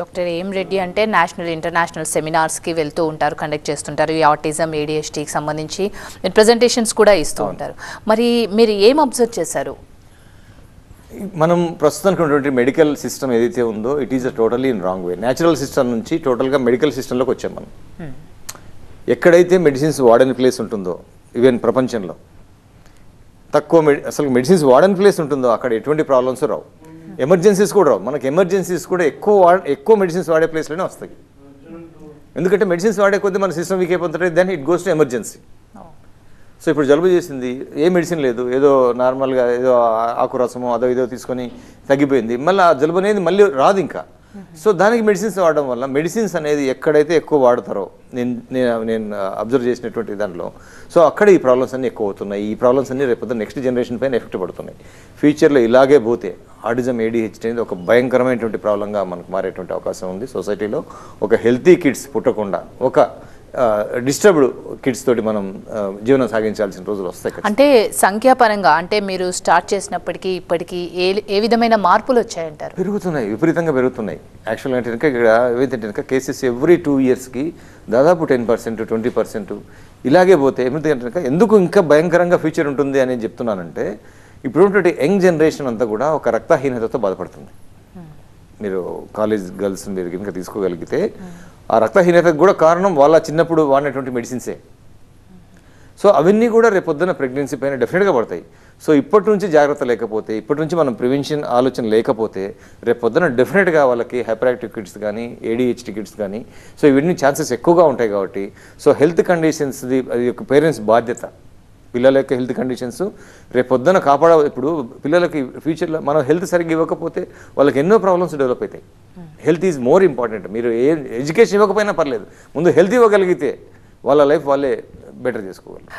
Doctor ఏం రెడ్డి అంటే national international సెమినార్స్కి వెళ్తూ ఉంటారు కండక్ట్ చేస్తుంటారు ఈ ఆర్టిజం ఏడిఎస్టీకి సంబంధించి ప్రజెంటేషన్స్ కూడా ఇస్తూ ఉంటారు మరి మీరు ఏం అబ్జర్వ్ చేశారు మనం ప్రస్తుతానికి మెడికల్ సిస్టమ్ ఏదైతే ఉందో it is a totally in wrong way natural system నుంచి టోటల్గా మెడికల్ సిస్టంలోకి వచ్చాం మనం hmm. ఎక్కడైతే మెడిసిన్స్ వాడని ప్లేస్ ఉంటుందో ఈవెన్ ప్రపంచంలో తక్కువ అసలు మెడిసిన్స్ వాడని ప్లేస్ ఉంటుందో అక్కడ ఎటువంటి ప్రాబ్లమ్స్ రావు ఎమర్జెన్సీస్ కూడా రావు మనకి ఎమర్జెన్సీస్ కూడా ఎక్కువ ఎక్కువ మెడిసిన్స్ వాడే ప్లేస్లోనే వస్తాయి ఎందుకంటే మెడిసిన్స్ వాడే కొద్దీ మన సిస్టమ్ వీక్ అయిపోతుంటే then it goes to emergency so ఇప్పుడు జలుబు చేసింది ఏ మెడిసిన్ లేదు ఏదో నార్మల్గా ఏదో ఆకురసము అదో ఇదో తీసుకొని తగ్గిపోయింది మళ్ళీ ఆ జలుబు అనేది మళ్ళీ రాదు ఇంకా సో దానికి మెడిసిన్స్ వాడడం వల్ల మెడిసిన్స్ అనేది ఎక్కడైతే ఎక్కువ వాడతారో నేను నేను అబ్జర్వ్ చేసినటువంటి దాంట్లో సో అక్కడ ఈ ప్రాబ్లమ్స్ అన్నీ ఎక్కువ అవుతున్నాయి ఈ ప్రాబ్లమ్స్ అన్నీ రేపు నెక్స్ట్ జనరేషన్ పైన ఎఫెక్ట్ పడుతున్నాయి ఫ్యూచర్లో ఇలాగే పోతే ఆటిజం ఏడిహెచ్డి అనేది ఒక భయంకరమైనటువంటి ప్రాబ్లంగా మనకు మారేటువంటి అవకాశం ఉంది సొసైటీలో ఒక హెల్తీ కిడ్స్ పుట్టకుండా ఒక డిస్టర్బ్డ్ కిడ్స్ తోటి మనం జీవనం సాగించాల్సిన రోజులు వస్తాయి అంటే సంఖ్యాపరంగా అంటే మీరు స్టార్ట్ చేసినప్పటికీ ఇప్పటికీ ఏ ఏ విధమైన మార్పులు వచ్చాయంటారు పెరుగుతున్నాయి విపరీతంగా పెరుగుతున్నాయి యాక్చువల్గా అంటే కనుక ఇక్కడ ఏవైతే కనుక కేసెస్ ఎవ్రీ టూ ఇయర్స్కి దాదాపు టెన్ పర్సెంట్ ట్వంటీ పర్సెంట్ ఇలాగే పోతే ఏమిటి ఎందుకు ఇంకా భయంకరంగా ఫ్యూచర్ ఉంటుంది అని చెప్తున్నానంటే ఇప్పుడు ఉన్నటువంటి యంగ్ జనరేషన్ అంతా కూడా ఒక రక్తహీనతతో బాధపడుతుంది మీరు కాలేజ్ గర్ల్స్ మీరు కనుక తీసుకోగలిగితే ఆ రక్తహీనతకు కూడా కారణం వాళ్ళ చిన్నప్పుడు వాడినటువంటి మెడిసిన్సే సో అవన్నీ కూడా రేపొద్దున ప్రెగ్నెన్సీ పైన డెఫినెట్గా పడతాయి సో ఇప్పటి నుంచి జాగ్రత్త లేకపోతే ఇప్పటి నుంచి మనం ప్రివెన్షన్ ఆలోచన లేకపోతే రేపొద్దున డెఫినెట్గా వాళ్ళకి హైపర్ యాక్టివ్ కిడ్స్ కానీ ఏడిహెచ్డి కిడ్స్ కానీ సో ఇవన్నీ ఛాన్సెస్ ఎక్కువగా ఉంటాయి కాబట్టి సో హెల్త్ కండిషన్స్ది అది ఒక పేరెంట్స్ బాధ్యత పిల్లల యొక్క హెల్త్ కండిషన్స్ రేపొద్దున కాపాడ ఇప్పుడు పిల్లలకి ఫ్యూచర్లో మనం హెల్త్ సరిగ్గా ఇవ్వకపోతే వాళ్ళకి ఎన్నో ప్రాబ్లమ్స్ డెవలప్ అవుతాయి హెల్త్ ఈజ్ మోర్ ఇంపార్టెంట్ మీరు ఏ ఎడ్యుకేషన్ ఇవ్వకపోయినా పర్లేదు ముందు హెల్త్ ఇవ్వగలిగితే వాళ్ళ లైఫ్ వాళ్ళే బెటర్ చేసుకోవాలి